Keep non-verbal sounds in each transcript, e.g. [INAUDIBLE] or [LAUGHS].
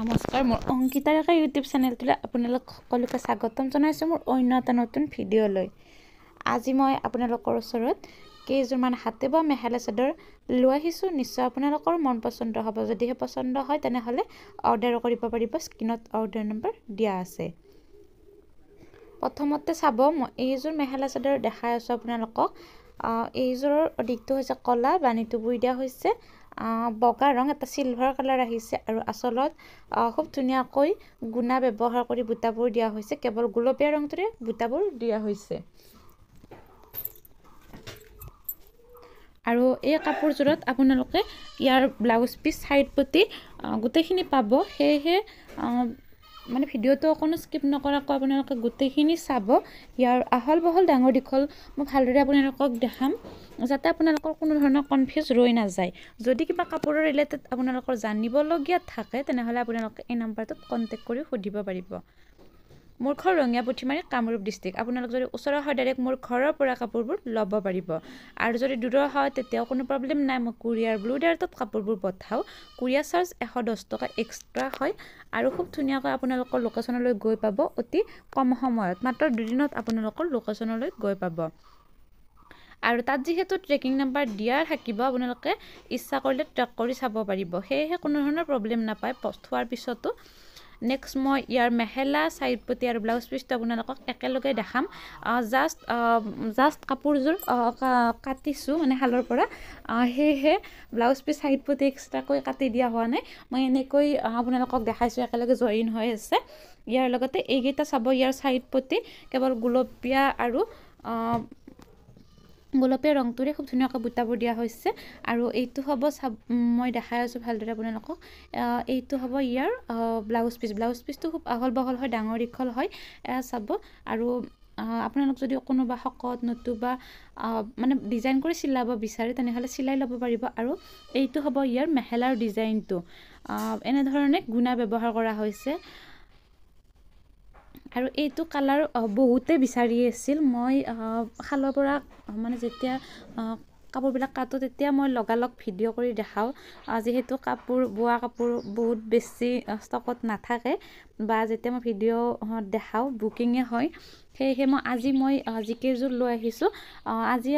নমস্কাৰ মোৰ অংকিতা ডেকা ইউটিউব চেনেলটোলৈ আপোনালোক সকলোকে স্বাগতম জনাইছোঁ মোৰ অন্য এটা নতুন ভিডিঅ'লৈ আজি মই আপোনালোকৰ ওচৰত কেইযোৰমান হাতে বোৱা মেখেলা চাদৰ লৈ আহিছোঁ নিশ্চয় আপোনালোকৰ মন পচন্দ হ'ব যদিহে পচন্দ হয় তেনেহ'লে অৰ্ডাৰ কৰিব পাৰিব স্ক্ৰীণত অৰ্ডাৰ নম্বৰ দিয়া আছে প্ৰথমতে চাব মই এইযোৰ মেখেলা চাদৰ দেখাই আছোঁ আপোনালোকক এইযোৰৰ দিশটো হৈছে ক'লা বাণীটো বুই দিয়া হৈছে বগা ৰং এটা চিলভাৰ কালাৰ আহিছে আৰু আচলত খুব ধুনীয়াকৈ গুণা ব্যৱহাৰ কৰি বুটাবোৰ দিয়া হৈছে কেৱল গোলপীয়া ৰংটোৰে বুটাবোৰ দিয়া হৈছে আৰু এই কাপোৰযোৰত আপোনালোকে ইয়াৰ ব্লাউজ পিচ ছাইড প্ৰতি গোটেইখিনি পাব সেয়েহে মানে ভিডিঅ'টো অকণো স্কিপ নকৰাকৈ আপোনালোকে গোটেইখিনি চাব ইয়াৰ আহল বহল ডাঙৰ দীঘল মই ভালদৰে আপোনালোকক দেখাম যাতে আপোনালোকৰ কোনো ধৰণৰ কনফিউজ ৰৈ নাযায় যদি কিবা কাপোৰৰ ৰিলেটেড আপোনালোকৰ জানিবলগীয়া থাকে তেনেহ'লে আপোনালোকে এই নম্বৰটোত কণ্টেক্ট কৰি সুধিব পাৰিব মোৰ ঘৰ ৰঙীয়া পুথিমাৰী কামৰূপ ডিষ্ট্ৰিক্ট আপোনালোক যদি ওচৰৰ হয় ডাইৰেক্ট মোৰ ঘৰৰ পৰা কাপোৰবোৰ ল'ব পাৰিব আৰু যদি দূৰৰ হয় তেতিয়াও কোনো প্ৰব্লেম নাই মই কুৰিয়াৰ ব্লু ডাৰ্টত কাপোৰবোৰ পঠাওঁ কুৰিয়াৰ চাৰ্জ এশ দহ টকা এক্সট্ৰা হয় আৰু খুব ধুনীয়াকৈ আপোনালোকৰ লোকেশ্যনলৈ গৈ পাব অতি কম সময়ত মাত্ৰ দুদিনত আপোনালোকৰ লোকেশ্যনলৈ গৈ পাব আৰু তাত যিহেতু ট্ৰেকিং নাম্বাৰ দিয়া থাকিব আপোনালোকে ইচ্ছা কৰিলে ট্ৰেক কৰি চাব পাৰিব সেয়েহে কোনো ধৰণৰ প্ৰব্লেম নাপায় থোৱাৰ পিছতো নেক্সট মই ইয়াৰ মেখেলা চাইডপতি আৰু ব্লাউজ পিচটো আপোনালোকক একেলগে দেখাম জাষ্ট জাষ্ট কাপোৰযোৰ কাটিছোঁ মানে শালৰ পৰা সেয়েহে ব্লাউজ পিচ চাইডপতি এক্সট্ৰাকৈ কাটি দিয়া হোৱা নাই মই এনেকৈ আপোনালোকক দেখাইছোঁ একেলগে জইন হৈ আছে ইয়াৰ লগতে এইকেইটা চাব ইয়াৰ চাইডপতি কেৱল গোলপীয়া আৰু গোলপীয়া ৰংটোৰে খুব ধুনীয়াকৈ বুটাবোৰ দিয়া হৈছে আৰু এইটো হ'ব চাব মই দেখাই আছোঁ ভালদৰে আপোনালোকক এইটো হ'ব ইয়াৰ ব্লাউজ পিচ ব্লাউজ পিচটো খুব আহল বহল হয় ডাঙৰ দীঘল হয় এয়া চাব আৰু আপোনালোক যদি কোনোবা শকত নতুবা মানে ডিজাইন কৰি চিলাব বিচাৰে তেনেহ'লে চিলাই ল'ব পাৰিব আৰু এইটো হ'ব ইয়াৰ মেখেলাৰ ডিজাইনটো এনেধৰণে গুণা ব্যৱহাৰ কৰা হৈছে আৰু এইটো কালাৰ বহুতে বিচাৰি আছিল মই শালৰ পৰা মানে যেতিয়া কাপোৰবিলাক কাটো তেতিয়া মই লগালগ ভিডিঅ' কৰি দেখাওঁ যিহেতু কাপোৰ বোৱা কাপোৰ বহুত বেছি ষ্টকত নাথাকে বা যেতিয়া মই ভিডিঅ' দেখাওঁ বুকিঙে হয় সেয়েহে মই আজি মই জিকেজোৰ লৈ আহিছোঁ আজি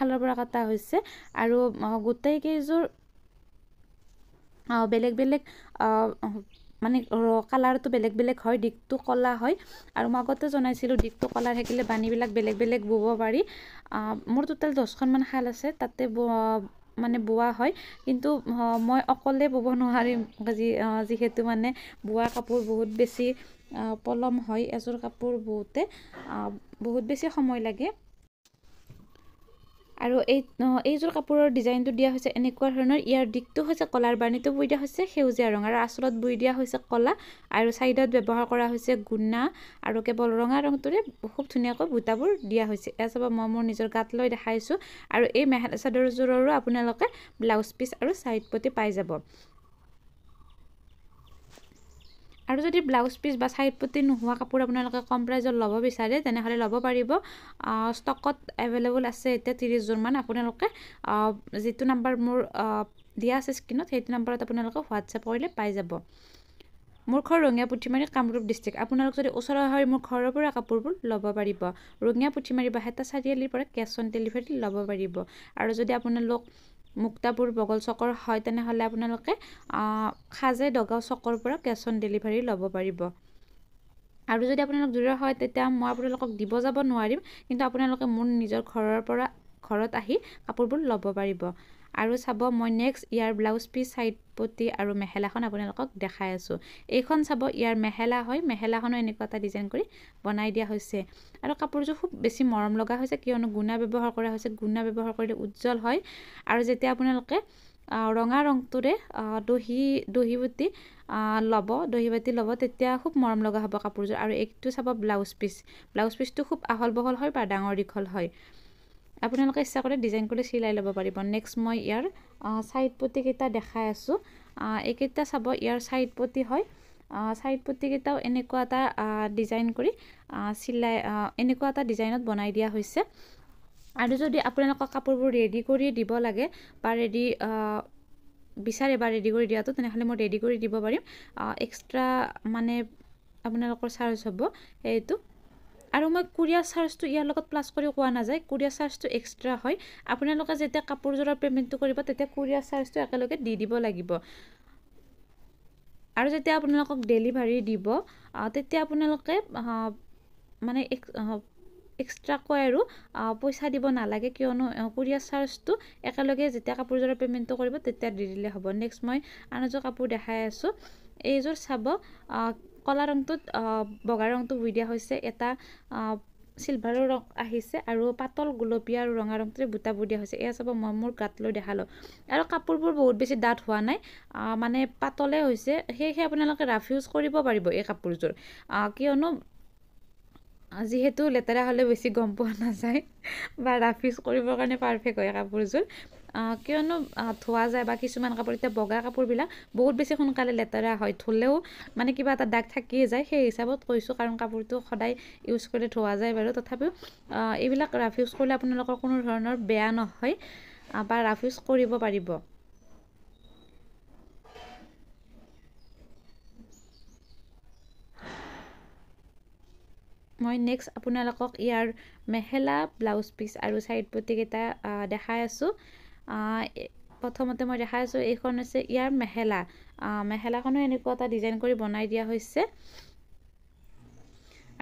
শালৰ পৰা কটা হৈছে আৰু গোটেইকেইযোৰ বেলেগ বেলেগ মানে কালাৰটো বেলেগ বেলেগ হয় দিগটো ক'লা হয় আৰু মই আগতে জনাইছিলোঁ দিগটো ক'লা থাকিলে বাণীবিলাক বেলেগ বেলেগ বব পাৰি মোৰ টোটেল দহখনমান শাল আছে তাতে ব মানে বোৱা হয় কিন্তু মই অকলে বব নোৱাৰিম যি যিহেতু মানে বোৱা কাপোৰ বহুত বেছি পলম হয় এযোৰ কাপোৰ বওঁতে বহুত বেছি সময় লাগে আৰু এই এইযোৰ কাপোৰৰ ডিজাইনটো দিয়া হৈছে এনেকুৱা ধৰণৰ ইয়াৰ দিশটো হৈছে কলাৰ বাণীটো বৈ দিয়া হৈছে সেউজীয়া ৰং আৰু আচলত বৈ দিয়া হৈছে কলা আৰু ছাইডত ব্যৱহাৰ কৰা হৈছে গুণা আৰু কেৱল ৰঙা ৰঙটোৰে খুব ধুনীয়াকৈ বুটাবোৰ দিয়া হৈছে এয়া চাব মই মোৰ নিজৰ গাত লৈ দেখাইছোঁ আৰু এই মেখেলা চাদৰযোৰৰো আপোনালোকে ব্লাউজ পিচ আৰু ছাইড প্ৰতি পাই যাব আৰু যদি ব্লাউজ পিচ বা ছাইড পুটি নোহোৱা কাপোৰ আপোনালোকে কম প্ৰাইজত ল'ব বিচাৰে তেনেহ'লে ল'ব পাৰিব ষ্টকত এভেইলেবল আছে এতিয়া ত্ৰিছযোৰমান আপোনালোকে যিটো নাম্বাৰ মোৰ দিয়া আছে স্ক্ৰীণত সেইটো নাম্বাৰত আপোনালোকে হোৱাটছএপ কৰিলে পাই যাব মোৰ ঘৰ ৰঙীয়া পুথিমাৰী কামৰূপ ডিষ্ট্ৰিক্ট আপোনালোক যদি ওচৰ হয় মোৰ ঘৰৰ পৰা কাপোৰবোৰ ল'ব পাৰিব ৰঙীয়া পুথিমাৰী বা হেতা চাৰিআলিৰ পৰা কেছ অন ডেলিভাৰী ল'ব পাৰিব আৰু যদি আপোনালোক মুক্তাপুৰ বগল চকৰ হয় তেনেহ'লে আপোনালোকে খাজে দগাঁও চকৰ পৰা কেছ অন ডেলিভাৰী ল'ব পাৰিব আৰু যদি আপোনালোক দূৰৰ হয় তেতিয়া মই আপোনালোকক দিব যাব নোৱাৰিম কিন্তু আপোনালোকে মোৰ নিজৰ ঘৰৰ পৰা ঘৰত আহি কাপোৰবোৰ ল'ব পাৰিব আৰু চাব মই নেক্সট ইয়াৰ ব্লাউজ পিচ চাইড চাইডপতি আৰু মেখেলাখন আপোনালোকক দেখাই আছোঁ এইখন চাব ইয়াৰ মেখেলা হয় মেখেলাখনো এনেকুৱা এটা ডিজাইন কৰি বনাই দিয়া হৈছে আৰু কাপোৰযোৰ খুব বেছি মৰম লগা হৈছে কিয়নো গুণা ব্যৱহাৰ কৰা হৈছে গুণা ব্যৱহাৰ কৰিলে উজ্জ্বল হয় আৰু যেতিয়া আপোনালোকে ৰঙা ৰংটোৰে দহি দহি দহিবতি ল'ব দহি দহিবাতি ল'ব তেতিয়া খুব মৰম লগা হ'ব কাপোৰযোৰ আৰু এইটো চাব ব্লাউজ পিচ ব্লাউজ পিচটো খুব আহল বহল হয় বা ডাঙৰ দীঘল হয় আপোনালোকে ইচ্ছা কৰি ডিজাইন কৰি চিলাই ল'ব পাৰিব নেক্সট মই ইয়াৰ চাইড পতিকেইটা দেখাই আছোঁ এইকেইটা চাব ইয়াৰ চাইড পতি হয় চাইড পতিকেইটাও এনেকুৱা এটা ডিজাইন কৰি চিলাই এনেকুৱা এটা ডিজাইনত বনাই দিয়া হৈছে আৰু যদি আপোনালোকৰ কাপোৰবোৰ ৰেডি কৰি দিব লাগে বা ৰেডি বিচাৰে বা ৰেডি কৰি দিয়াটো তেনেহ'লে মই ৰেডি কৰি দিব পাৰিম এক্সট্ৰা মানে আপোনালোকৰ চাৰ্জ হ'ব সেইটো আৰু মই কুৰিয়াৰ চাৰ্জটো ইয়াৰ লগত প্লাছ কৰি কোৱা নাযায় কুৰিয়াৰ চাৰ্জটো এক্সট্ৰা হয় আপোনালোকে যেতিয়া কাপোৰযোৰৰ পে'মেণ্টটো কৰিব তেতিয়া কুৰিয়াৰ চাৰ্জটো একেলগে দি দিব লাগিব আৰু যেতিয়া আপোনালোকক ডেলিভাৰী দিব তেতিয়া আপোনালোকে মানে এক্সট্ৰাকৈ আৰু পইচা দিব নালাগে কিয়নো কুৰিয়াৰ চাৰ্জটো একেলগে যেতিয়া কাপোৰযোৰৰ পে'মেণ্টটো কৰিব তেতিয়া দি দিলে হ'ব নেক্সট মই আন এযোৰ কাপোৰ দেখাই আছোঁ এইযোৰ চাব কলা ৰংটোত বগা ৰংটো বুই দিয়া হৈছে এটা চিলভাৰৰ ৰং আহিছে আৰু পাতল গুলপীয়া আৰু ৰঙা ৰংটোৰে বুটা বুই দিয়া হৈছে এয়া চাব মই মোৰ গাত লৈ দেখালোঁ আৰু কাপোৰবোৰ বহুত বেছি ডাঠ হোৱা নাই মানে পাতলে হৈছে সেয়েহে আপোনালোকে ৰাফ ইউজ কৰিব পাৰিব এই কাপোৰযোৰ কিয়নো যিহেতু লেতেৰা হ'লে বেছি গম পোৱা নাযায় বা ৰাফ ইউজ কৰিবৰ কাৰণে পাৰফেক্ট হয় কাপোৰযোৰ কিয়নো ধোৱা যায় বা কিছুমান কাপোৰ এতিয়া বগা কাপোৰবিলাক বহুত বেছি সোনকালে লেতেৰা হয় ধুলেও মানে কিবা এটা দাগ থাকিয়ে যায় সেই হিচাপত কৈছোঁ কাৰণ কাপোৰটো সদায় ইউজ কৰি ধোৱা যায় বাৰু তথাপিও এইবিলাক ৰাফ ইউজ কৰিলে আপোনালোকৰ কোনো ধৰণৰ বেয়া নহয় বা ৰাফ ইউজ কৰিব পাৰিব মই নেক্সট আপোনালোকক ইয়াৰ মেখেলা ব্লাউজ পিচ আৰু চাইড পতিকেইটা দেখাই আছোঁ প্ৰথমতে মই দেখাই আছোঁ এইখন হৈছে ইয়াৰ মেখেলা মেখেলাখনো এনেকুৱা এটা ডিজাইন কৰি বনাই দিয়া হৈছে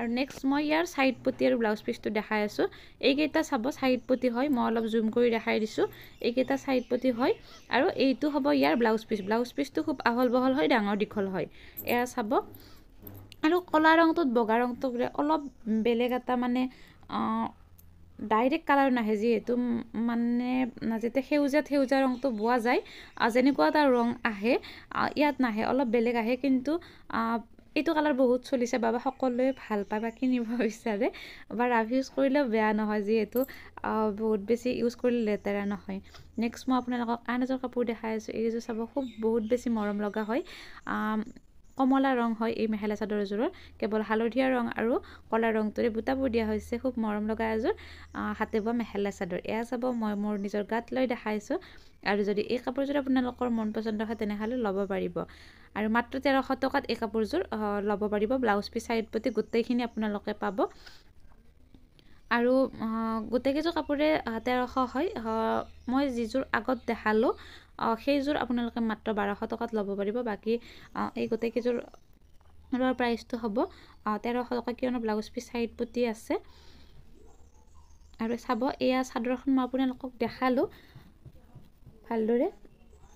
আৰু নেক্সট মই ইয়াৰ ছাইড পুতি আৰু ব্লাউজ পিচটো দেখাই আছোঁ এইকেইটা চাব ছাইড পুতি হয় মই অলপ জুম কৰি দেখাই দিছোঁ এইকেইটা ছাইড পুতি হয় আৰু এইটো হ'ব ইয়াৰ ব্লাউজ পিচ ব্লাউজ পিচটো খুব আহল বহল হয় ডাঙৰ দীঘল হয় এয়া চাব আৰু ক'লা ৰংটোত বগা ৰংটোক অলপ বেলেগ এটা মানে ডাইৰেক্ট কালাৰ নাহে যিহেতু মানে যেতিয়া সেউজীয়াত সেউজীয়া ৰংটো বোৱা যায় যেনেকুৱা এটা ৰং আহে ইয়াত নাহে অলপ বেলেগ আহে কিন্তু এইটো কালাৰ বহুত চলিছে বাবা সকলোৱে ভাল পায় বা কিনিব [LAUGHS] বিচাৰে বা ৰাভ ইউজ কৰিলেও বেয়া নহয় যিহেতু বহুত বেছি ইউজ কৰিলে লেতেৰা নহয় নেক্সট মই আপোনালোকক আন এযোৰ কাপোৰ দেখাই আছোঁ এইযোৰ চাব খুব বহুত বেছি মৰম লগা হয় কমলা ৰং হয় এই মেখেলা চাদৰ এযোৰৰ কেৱল হালধীয়া ৰং আৰু কলা ৰংটোৰে বুটাবোৰ দিয়া হৈছে খুব মৰম লগা এযোৰ হাতে বোৱা মেখেলা চাদৰ এয়া চাব মই মোৰ নিজৰ গাত লৈ দেখাইছোঁ আৰু যদি এই কাপোৰযোৰ আপোনালোকৰ মন পচন্দ হয় তেনেহ'লে ল'ব পাৰিব আৰু মাত্ৰ তেৰশ টকাত এই কাপোৰযোৰ ল'ব পাৰিব ব্লাউজ পিছ চাইড প্ৰতি গোটেইখিনি আপোনালোকে পাব আৰু গোটেইকেইযোৰ কাপোৰে তেৰশ হয় মই যিযোৰ আগত দেখালোঁ সেইযোৰ আপোনালোকে মাত্ৰ বাৰশ টকাত ল'ব পাৰিব বাকী এই গোটেইকেইযোৰৰ প্ৰাইচটো হ'ব তেৰশ টকা কিয়নো ব্লাউজ পিচ চাইড পুতি আছে আৰু চাব এয়া চাদৰখন মই আপোনালোকক দেখালোঁ ভালদৰে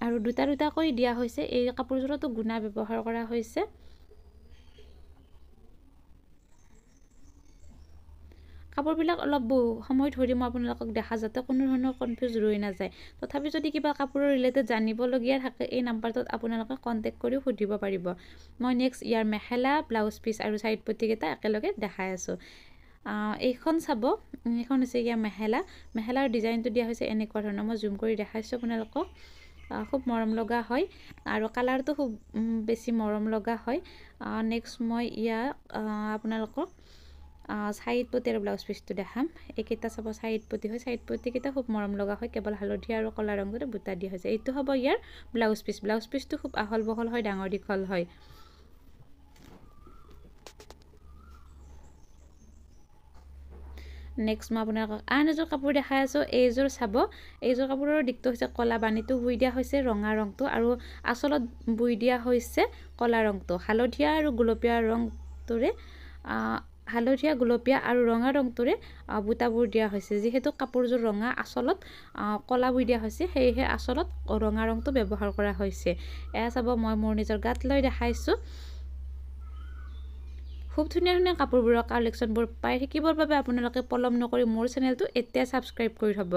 আৰু দুটা দুটাকৈ দিয়া হৈছে এই কাপোৰযোৰতো গুণা ব্যৱহাৰ কৰা হৈছে কাপোৰবিলাক অলপ বহু সময় ধৰি মই আপোনালোকক দেখা যাতে কোনো ধৰণৰ কনফিউজ ৰৈ নাযায় তথাপি যদি কিবা কাপোৰৰ ৰিলেটেড জানিবলগীয়া থাকে এই নাম্বাৰটোত আপোনালোকে কণ্টেক্ট কৰিও সুধিব পাৰিব মই নেক্সট ইয়াৰ মেখেলা ব্লাউজ পিচ আৰু চাইড পতিকেইটা একেলগে দেখাই আছোঁ এইখন চাব এইখন হৈছে ইয়াৰ মেখেলা মেখেলাৰ ডিজাইনটো দিয়া হৈছে এনেকুৱা ধৰণৰ মই জুম কৰি দেখাইছোঁ আপোনালোকক খুব মৰম লগা হয় আৰু কালাৰটো খুব বেছি মৰম লগা হয় নেক্সট মই ইয়াৰ আপোনালোকক ছাইড পতি আৰু ব্লাউজ পিচটো দেখাম এইকেইটা চাব ছাইড পতি হয় ছাইড পতিকেইটা খুব মৰম লগা হয় কেৱল হালধি আৰু ক'লা ৰংটো বুটা দিয়া হৈছে এইটো হ'ব ইয়াৰ ব্লাউজ পিচ ব্লাউজ পিচটো খুব আহল বহল হয় ডাঙৰ দীঘল হয় নেক্সট মই আপোনালোকক আন এযোৰ কাপোৰ দেখাই আছোঁ এইযোৰ চাব এইযোৰ কাপোৰৰ দিশটো হৈছে ক'লা বানীটো বুই দিয়া হৈছে ৰঙা ৰংটো আৰু আচলত বুই দিয়া হৈছে ক'লা ৰংটো হালধীয়া আৰু গুলপীয়া ৰংটোৰে হালধীয়া গুলপীয়া আৰু ৰঙা ৰংটোৰে বুটাবোৰ দিয়া হৈছে যিহেতু কাপোৰযোৰ ৰঙা আচলত কলাবোৰ দিয়া হৈছে সেয়েহে আচলত ৰঙা ৰংটো ব্যৱহাৰ কৰা হৈছে এয়া চাব মই মোৰ নিজৰ গাত লৈ দেখাইছোঁ খুব ধুনীয়া ধুনীয়া কাপোৰবোৰৰ কালেকশ্যনবোৰ পাই থাকিবৰ বাবে আপোনালোকে পলম নকৰি মোৰ চেনেলটো এতিয়া ছাবস্ক্ৰাইব কৰি থ'ব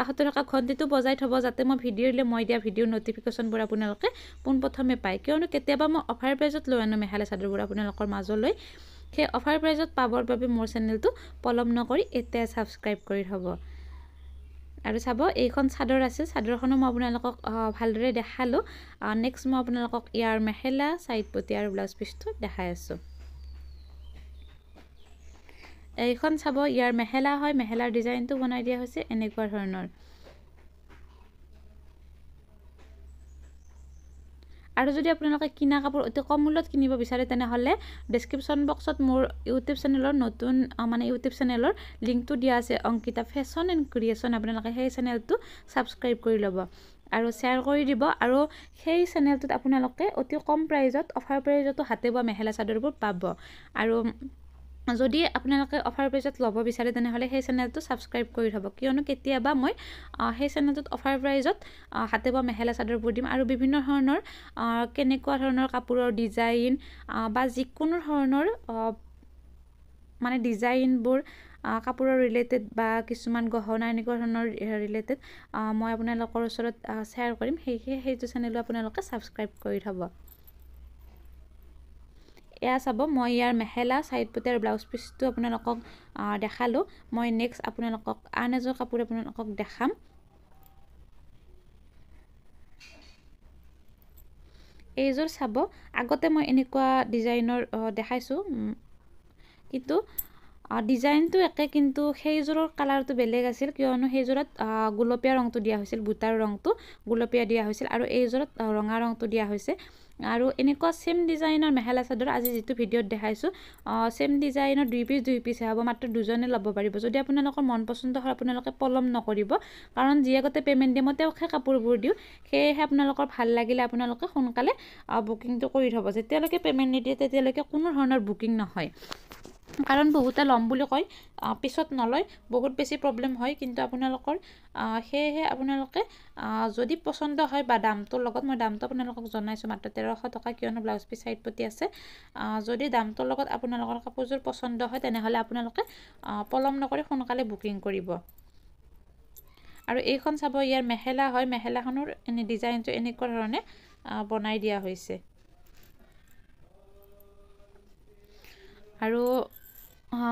কাষতে থকা ঘণ্টিটো বজাই থ'ব যাতে মই ভিডিঅ' দিলে মই দিয়া ভিডিঅ'ৰ ন'টিফিকেশ্যনবোৰ আপোনালোকে পোনপ্ৰথমে পায় কিয়নো কেতিয়াবা মই অফাৰ পেজত লৈ আনো মেখেলা চাদৰবোৰ আপোনালোকৰ মাজলৈ সেই অফাৰ প্ৰাইজত পাবৰ বাবে মোৰ চেনেলটো পলম নকৰি এতিয়া ছাবস্ক্ৰাইব কৰি থ'ব আৰু চাব এইখন চাদৰ আছে চাদৰখনো মই আপোনালোকক ভালদৰে দেখালোঁ নেক্সট মই আপোনালোকক ইয়াৰ মেখেলা চাইডপতি আৰু ব্লাউজ পিচটো দেখাই আছোঁ এইখন চাব ইয়াৰ মেখেলা হয় মেখেলাৰ ডিজাইনটো বনাই দিয়া হৈছে এনেকুৱা ধৰণৰ আৰু যদি আপোনালোকে কিনা কাপোৰ অতি কম মূল্যত কিনিব বিচাৰে তেনেহ'লে ডেছক্ৰিপশ্যন বক্সত মোৰ ইউটিউব চেনেলৰ নতুন মানে ইউটিউব চেনেলৰ লিংকটো দিয়া আছে অংকিতা ফেশ্বন এণ্ড ক্ৰিয়েশ্যন আপোনালোকে সেই চেনেলটো ছাবস্ক্ৰাইব কৰি ল'ব আৰু শ্বেয়াৰ কৰি দিব আৰু সেই চেনেলটোত আপোনালোকে অতি কম প্ৰাইজত অফাৰ প্ৰাইজতো হাতে বোৱা মেখেলা চাদৰবোৰ পাব আৰু যদি আপোনালোকে অফাৰ প্ৰাইজত ল'ব বিচাৰে তেনেহ'লে সেই চেনেলটো ছাবস্ক্ৰাইব কৰি থ'ব কিয়নো কেতিয়াবা মই সেই চেনেলটোত অফাৰ প্ৰাইজত হাতে বোৱা মেখেলা চাদৰবোৰ দিম আৰু বিভিন্ন ধৰণৰ কেনেকুৱা ধৰণৰ কাপোৰৰ ডিজাইন বা যিকোনো ধৰণৰ মানে ডিজাইনবোৰ কাপোৰৰ ৰিলেটেড বা কিছুমান গহনা এনেকুৱা ধৰণৰ ৰিলেটেড মই আপোনালোকৰ ওচৰত শ্বেয়াৰ কৰিম সেয়েহে সেইটো চেনেলো আপোনালোকে ছাবস্ক্ৰাইব কৰি থ'ব এয়া চাব মই ইয়াৰ মেখেলা চাইড পটিয়াৰ ব্লাউজ পিচটো আপোনালোকক দেখালোঁ মই নেক্সট আপোনালোকক আন এযোৰ কাপোৰ আপোনালোকক দেখাম এইযোৰ চাব আগতে মই এনেকুৱা ডিজাইনৰ দেখাইছোঁ কিন্তু ডিজাইনটো একে কিন্তু সেইযোৰৰ কালাৰটো বেলেগ আছিল কিয়নো সেইযোৰত গোলপীয়া ৰংটো দিয়া হৈছিল বুটাৰ ৰংটো গুলপীয়া দিয়া হৈছিল আৰু এইযোৰত ৰঙা ৰংটো দিয়া হৈছে আৰু এনেকুৱা ছেম ডিজাইনৰ মেখেলা চাদৰ আজি যিটো ভিডিঅ'ত দেখাইছোঁ চেম ডিজাইনৰ দুই পিচ দুই পিচহে হ'ব মাত্ৰ দুজনে ল'ব পাৰিব যদি আপোনালোকৰ মন পচন্দ হয় আপোনালোকে পলম নকৰিব কাৰণ যি আগতে পে'মেণ্ট দিয়ে মই তেওঁকহে কাপোৰবোৰ দিওঁ সেয়েহে আপোনালোকৰ ভাল লাগিলে আপোনালোকে সোনকালে বুকিংটো কৰি থ'ব যেতিয়ালৈকে পে'মেণ্ট নিদিয়ে তেতিয়ালৈকে কোনো ধৰণৰ বুকিং নহয় কাৰণ বহুতে ল'ম বুলি কয় পিছত নলয় বহুত বেছি প্ৰব্লেম হয় কিন্তু আপোনালোকৰ সেয়েহে আপোনালোকে যদি পচন্দ হয় বা দামটোৰ লগত মই দামটো আপোনালোকক জনাইছোঁ মাত্ৰ তেৰশ টকা কিয়নো ব্লাউজ পিছ চাইড প্ৰতি আছে যদি দামটোৰ লগত আপোনালোকৰ কাপোৰযোৰ পচন্দ হয় তেনেহ'লে আপোনালোকে পলম নকৰি সোনকালে বুকিং কৰিব আৰু এইখন চাব ইয়াৰ মেখেলা হয় মেখেলাখনৰ এনে ডিজাইনটো এনেকুৱা ধৰণে বনাই দিয়া হৈছে আৰু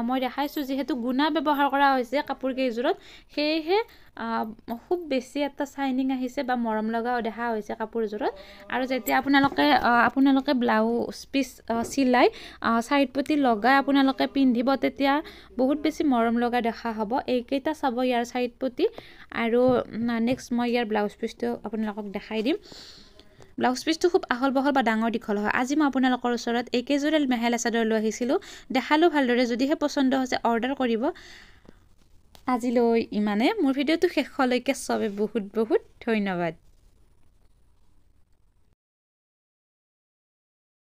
মই দেখাইছোঁ যিহেতু গুণা ব্যৱহাৰ কৰা হৈছে কাপোৰকেইযোৰত সেয়েহে খুব বেছি এটা চাইনিং আহিছে বা মৰম লগাও দেখা হৈছে কাপোৰযোৰত আৰু যেতিয়া আপোনালোকে আপোনালোকে ব্লাউজ পিচ চিলাই ছাইড পতি লগাই আপোনালোকে পিন্ধিব তেতিয়া বহুত বেছি মৰম লগা দেখা হ'ব এইকেইটা চাব ইয়াৰ ছাইড পতি আৰু নেক্সট মই ইয়াৰ ব্লাউজ পিচটো আপোনালোকক দেখাই দিম ব্লাউজ পিচটো খুব আহল বহল বা ডাঙৰ দীঘল হয় আজি মই আপোনালোকৰ ওচৰত একেযোৰে মেখেলা চাদৰ লৈ আহিছিলোঁ দেখালোঁ ভালদৰে যদিহে পচন্দ হৈছে অৰ্ডাৰ কৰিব আজিলৈ ইমানে মোৰ ভিডিঅ'টো শেষলৈকে চবে বহুত বহুত ধন্যবাদ